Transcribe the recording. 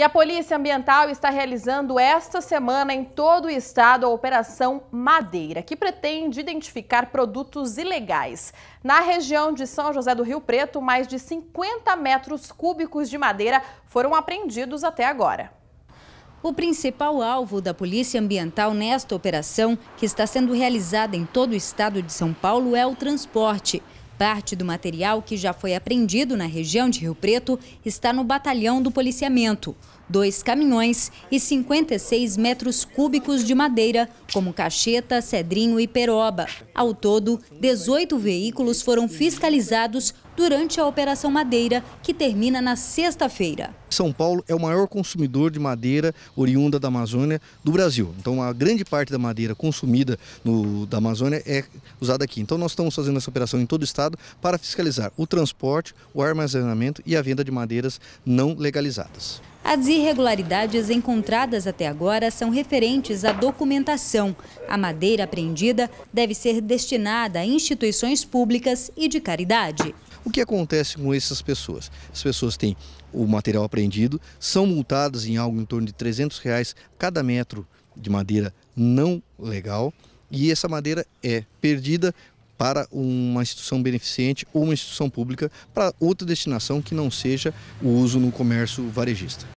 E a Polícia Ambiental está realizando esta semana em todo o estado a Operação Madeira, que pretende identificar produtos ilegais. Na região de São José do Rio Preto, mais de 50 metros cúbicos de madeira foram apreendidos até agora. O principal alvo da Polícia Ambiental nesta operação, que está sendo realizada em todo o estado de São Paulo, é o transporte parte do material que já foi apreendido na região de Rio Preto está no batalhão do policiamento dois caminhões e 56 metros cúbicos de madeira, como cacheta, cedrinho e peroba. Ao todo, 18 veículos foram fiscalizados durante a Operação Madeira, que termina na sexta-feira. São Paulo é o maior consumidor de madeira oriunda da Amazônia do Brasil. Então, a grande parte da madeira consumida no, da Amazônia é usada aqui. Então, nós estamos fazendo essa operação em todo o estado para fiscalizar o transporte, o armazenamento e a venda de madeiras não legalizadas. As irregularidades encontradas até agora são referentes à documentação. A madeira apreendida deve ser destinada a instituições públicas e de caridade. O que acontece com essas pessoas? As pessoas têm o material apreendido, são multadas em algo em torno de 300 reais cada metro de madeira não legal e essa madeira é perdida para uma instituição beneficente ou uma instituição pública para outra destinação que não seja o uso no comércio varejista.